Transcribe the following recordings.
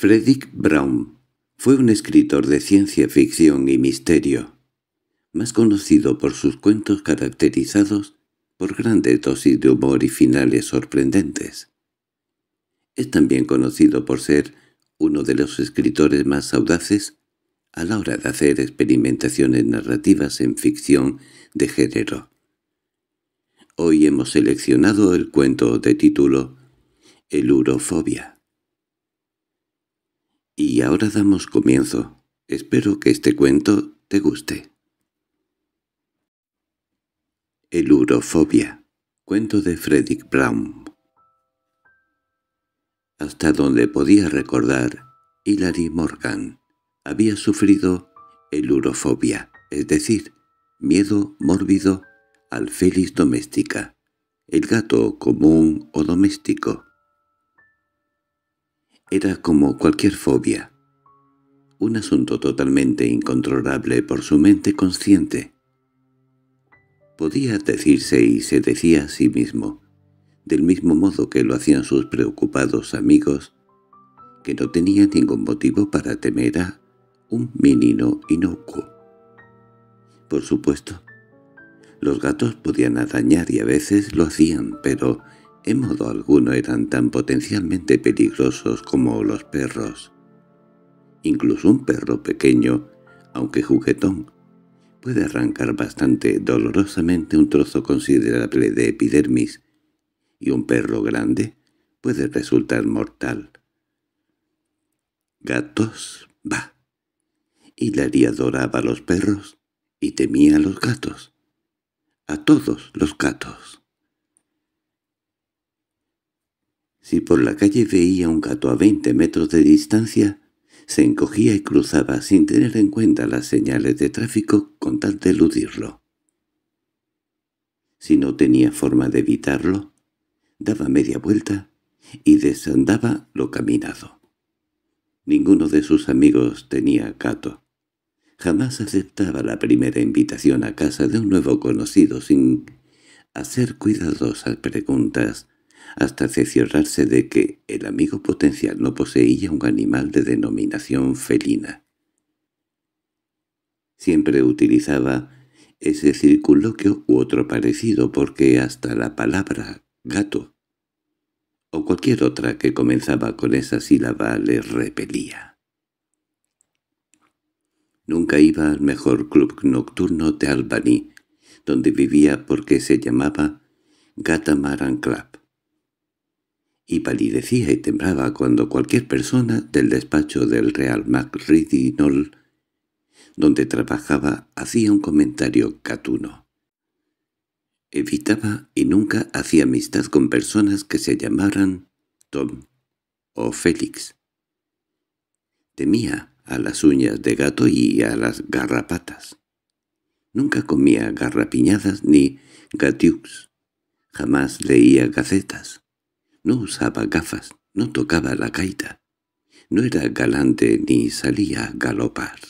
Frederick Brown fue un escritor de ciencia ficción y misterio, más conocido por sus cuentos caracterizados por grandes dosis de humor y finales sorprendentes. Es también conocido por ser uno de los escritores más audaces a la hora de hacer experimentaciones narrativas en ficción de género. Hoy hemos seleccionado el cuento de título «El urofobia» Y ahora damos comienzo. Espero que este cuento te guste. El Urofobia Cuento de Frederick Brown Hasta donde podía recordar, Hilary Morgan había sufrido el urofobia, es decir, miedo mórbido al félix doméstica, el gato común o doméstico, era como cualquier fobia, un asunto totalmente incontrolable por su mente consciente. Podía decirse y se decía a sí mismo, del mismo modo que lo hacían sus preocupados amigos, que no tenía ningún motivo para temer a un menino inocuo. Por supuesto, los gatos podían dañar y a veces lo hacían, pero en modo alguno eran tan potencialmente peligrosos como los perros. Incluso un perro pequeño, aunque juguetón, puede arrancar bastante dolorosamente un trozo considerable de epidermis, y un perro grande puede resultar mortal. Gatos, bah. Hilaria adoraba a los perros y temía a los gatos. A todos los gatos. Si por la calle veía un gato a veinte metros de distancia, se encogía y cruzaba sin tener en cuenta las señales de tráfico con tal de eludirlo. Si no tenía forma de evitarlo, daba media vuelta y desandaba lo caminado. Ninguno de sus amigos tenía gato. Jamás aceptaba la primera invitación a casa de un nuevo conocido sin hacer cuidadosas preguntas hasta cerciorarse de que el amigo potencial no poseía un animal de denominación felina. Siempre utilizaba ese circunloquio u otro parecido porque hasta la palabra «gato» o cualquier otra que comenzaba con esa sílaba le repelía. Nunca iba al mejor club nocturno de Albany, donde vivía porque se llamaba Gatamaran Club y palidecía y temblaba cuando cualquier persona del despacho del Real MacReady Knoll, donde trabajaba, hacía un comentario catuno. Evitaba y nunca hacía amistad con personas que se llamaran Tom o Félix. Temía a las uñas de gato y a las garrapatas. Nunca comía garrapiñadas ni gatiux. Jamás leía gacetas. No usaba gafas, no tocaba la caita No era galante ni salía a galopar.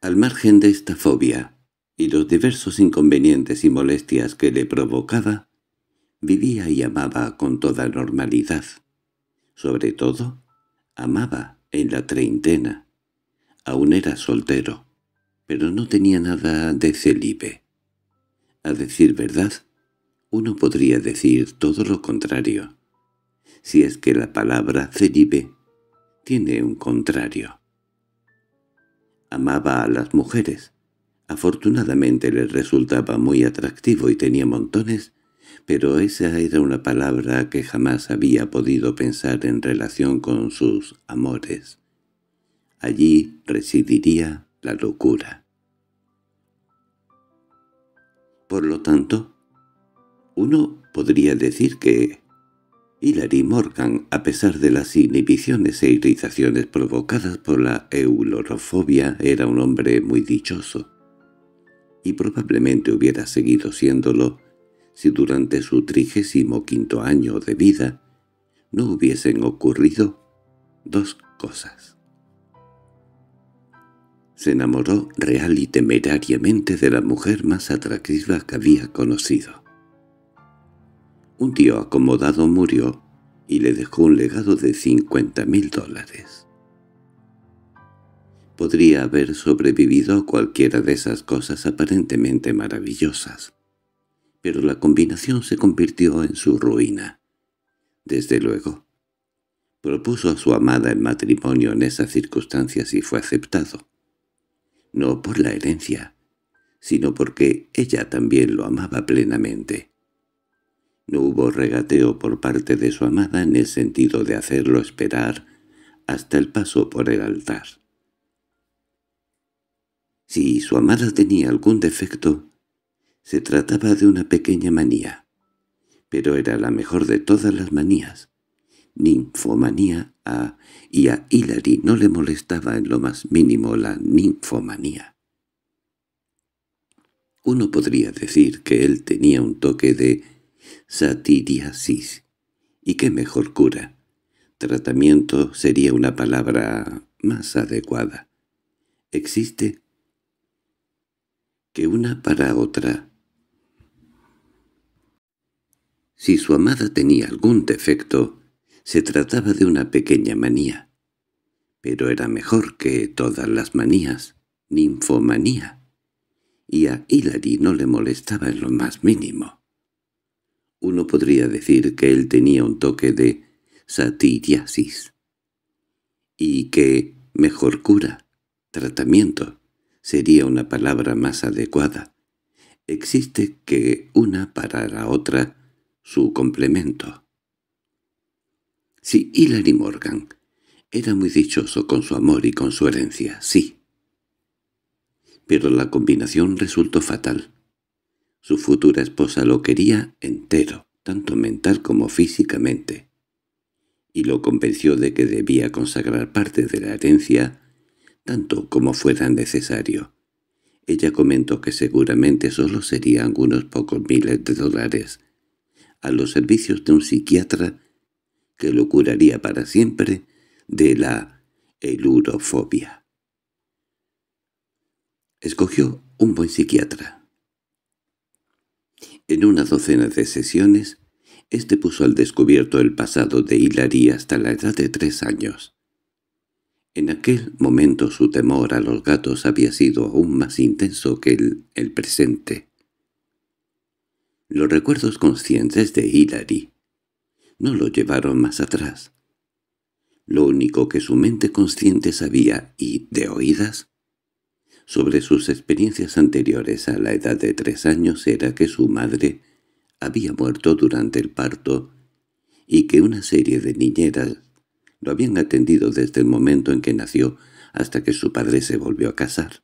Al margen de esta fobia y los diversos inconvenientes y molestias que le provocaba, vivía y amaba con toda normalidad. Sobre todo, amaba en la treintena. Aún era soltero, pero no tenía nada de celibe. A decir verdad, uno podría decir todo lo contrario, si es que la palabra celibe tiene un contrario. Amaba a las mujeres. Afortunadamente le resultaba muy atractivo y tenía montones, pero esa era una palabra que jamás había podido pensar en relación con sus amores. Allí residiría la locura. Por lo tanto, uno podría decir que Hilary Morgan, a pesar de las inhibiciones e irritaciones provocadas por la eulorofobia, era un hombre muy dichoso, y probablemente hubiera seguido siéndolo si durante su trigésimo quinto año de vida no hubiesen ocurrido dos cosas. Se enamoró real y temerariamente de la mujer más atractiva que había conocido. Un tío acomodado murió y le dejó un legado de 50 mil dólares. Podría haber sobrevivido a cualquiera de esas cosas aparentemente maravillosas, pero la combinación se convirtió en su ruina. Desde luego, propuso a su amada el matrimonio en esas circunstancias y fue aceptado. No por la herencia, sino porque ella también lo amaba plenamente. No hubo regateo por parte de su amada en el sentido de hacerlo esperar hasta el paso por el altar. Si su amada tenía algún defecto, se trataba de una pequeña manía, pero era la mejor de todas las manías. Ninfomanía a, y a Hilary no le molestaba en lo más mínimo la ninfomanía. Uno podría decir que él tenía un toque de satiriasis. ¿Y qué mejor cura? Tratamiento sería una palabra más adecuada. Existe que una para otra. Si su amada tenía algún defecto, se trataba de una pequeña manía. Pero era mejor que todas las manías, ninfomanía. Y a Hilary no le molestaba en lo más mínimo. Uno podría decir que él tenía un toque de satiriasis y que mejor cura, tratamiento, sería una palabra más adecuada. Existe que una para la otra su complemento. Sí, Hilary Morgan era muy dichoso con su amor y con su herencia, sí. Pero la combinación resultó fatal. Su futura esposa lo quería entero, tanto mental como físicamente, y lo convenció de que debía consagrar parte de la herencia, tanto como fuera necesario. Ella comentó que seguramente solo serían unos pocos miles de dólares, a los servicios de un psiquiatra que lo curaría para siempre de la elurofobia. Escogió un buen psiquiatra, en una docena de sesiones, este puso al descubierto el pasado de Hilary hasta la edad de tres años. En aquel momento su temor a los gatos había sido aún más intenso que el, el presente. Los recuerdos conscientes de Hilary no lo llevaron más atrás. Lo único que su mente consciente sabía y, de oídas, sobre sus experiencias anteriores a la edad de tres años era que su madre había muerto durante el parto y que una serie de niñeras lo habían atendido desde el momento en que nació hasta que su padre se volvió a casar,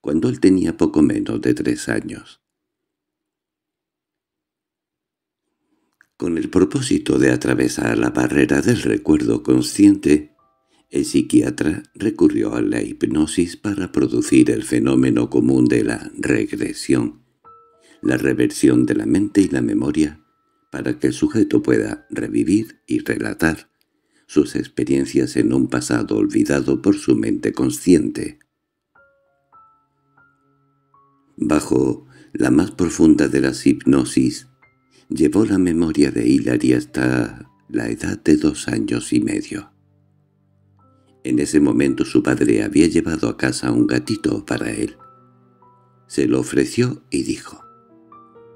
cuando él tenía poco menos de tres años. Con el propósito de atravesar la barrera del recuerdo consciente, el psiquiatra recurrió a la hipnosis para producir el fenómeno común de la regresión, la reversión de la mente y la memoria, para que el sujeto pueda revivir y relatar sus experiencias en un pasado olvidado por su mente consciente. Bajo la más profunda de las hipnosis, llevó la memoria de Hilary hasta la edad de dos años y medio. En ese momento su padre había llevado a casa un gatito para él. Se lo ofreció y dijo,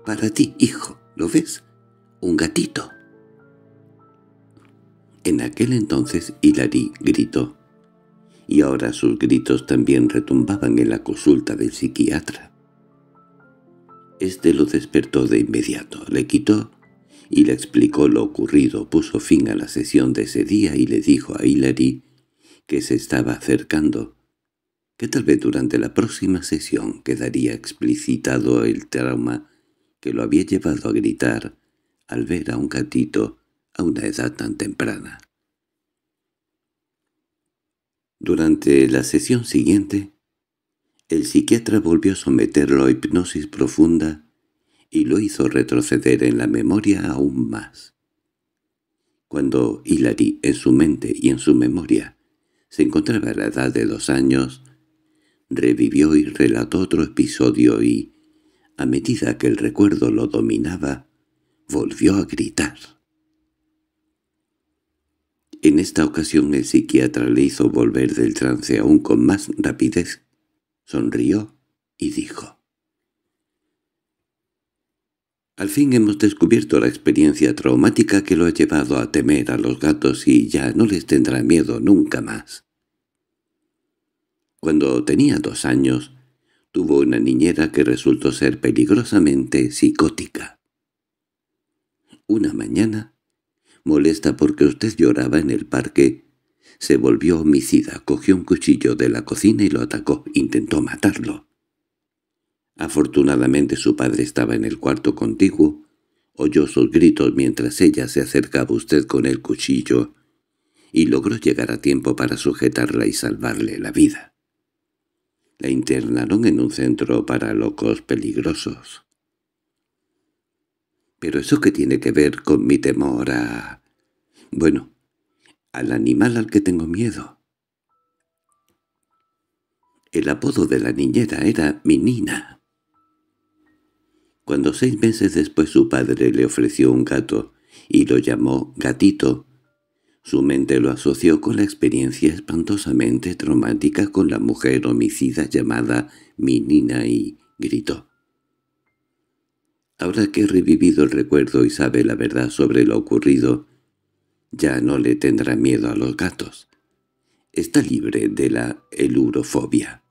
«Para ti, hijo, ¿lo ves? Un gatito». En aquel entonces Hilary gritó, y ahora sus gritos también retumbaban en la consulta del psiquiatra. Este lo despertó de inmediato, le quitó y le explicó lo ocurrido, puso fin a la sesión de ese día y le dijo a Hilary que se estaba acercando, que tal vez durante la próxima sesión quedaría explicitado el trauma que lo había llevado a gritar al ver a un gatito a una edad tan temprana. Durante la sesión siguiente, el psiquiatra volvió a someterlo a hipnosis profunda y lo hizo retroceder en la memoria aún más. Cuando Hilary en su mente y en su memoria se encontraba a la edad de dos años, revivió y relató otro episodio y, a medida que el recuerdo lo dominaba, volvió a gritar. En esta ocasión el psiquiatra le hizo volver del trance aún con más rapidez, sonrió y dijo al fin hemos descubierto la experiencia traumática que lo ha llevado a temer a los gatos y ya no les tendrá miedo nunca más. Cuando tenía dos años, tuvo una niñera que resultó ser peligrosamente psicótica. Una mañana, molesta porque usted lloraba en el parque, se volvió homicida, cogió un cuchillo de la cocina y lo atacó, intentó matarlo. Afortunadamente su padre estaba en el cuarto contiguo. Oyó sus gritos mientras ella se acercaba a usted con el cuchillo y logró llegar a tiempo para sujetarla y salvarle la vida. La internaron en un centro para locos peligrosos. —¿Pero eso qué tiene que ver con mi temor a...? —Bueno, al animal al que tengo miedo. El apodo de la niñera era Minina. Cuando seis meses después su padre le ofreció un gato y lo llamó gatito, su mente lo asoció con la experiencia espantosamente traumática con la mujer homicida llamada Minina y gritó. Ahora que he revivido el recuerdo y sabe la verdad sobre lo ocurrido, ya no le tendrá miedo a los gatos. Está libre de la elurofobia.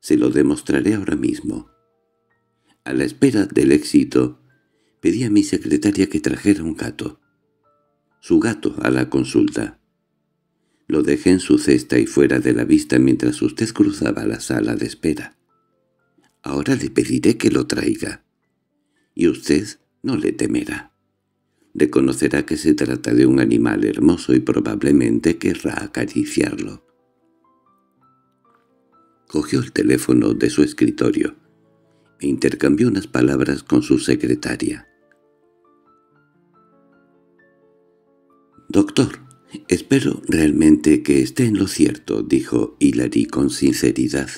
Se lo demostraré ahora mismo a la espera del éxito, pedí a mi secretaria que trajera un gato. Su gato a la consulta. Lo dejé en su cesta y fuera de la vista mientras usted cruzaba la sala de espera. Ahora le pediré que lo traiga. Y usted no le temerá. Reconocerá que se trata de un animal hermoso y probablemente querrá acariciarlo. Cogió el teléfono de su escritorio e intercambió unas palabras con su secretaria. «Doctor, espero realmente que esté en lo cierto», dijo Hilary con sinceridad.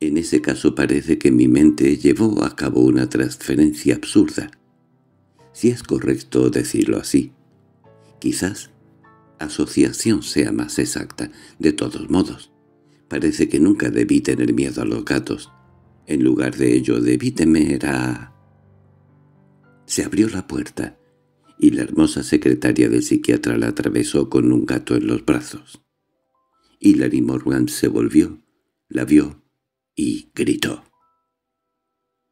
«En ese caso parece que mi mente llevó a cabo una transferencia absurda. Si es correcto decirlo así. Quizás asociación sea más exacta. De todos modos, parece que nunca debí tener miedo a los gatos. En lugar de ello debí temer a... Se abrió la puerta y la hermosa secretaria del psiquiatra la atravesó con un gato en los brazos. Hilary Morgan se volvió, la vio y gritó.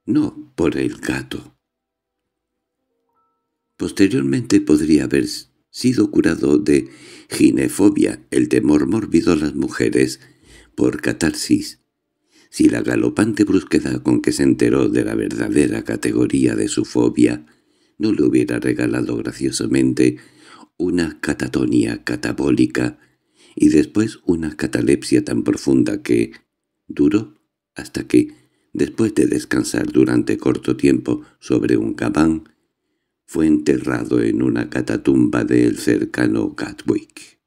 No por el gato. Posteriormente podría haber sido curado de ginefobia, el temor mórbido a las mujeres, por catarsis, si la galopante brusquedad con que se enteró de la verdadera categoría de su fobia no le hubiera regalado graciosamente una catatonia catabólica y después una catalepsia tan profunda que duró hasta que, después de descansar durante corto tiempo sobre un cabán, fue enterrado en una catatumba del cercano Gatwick.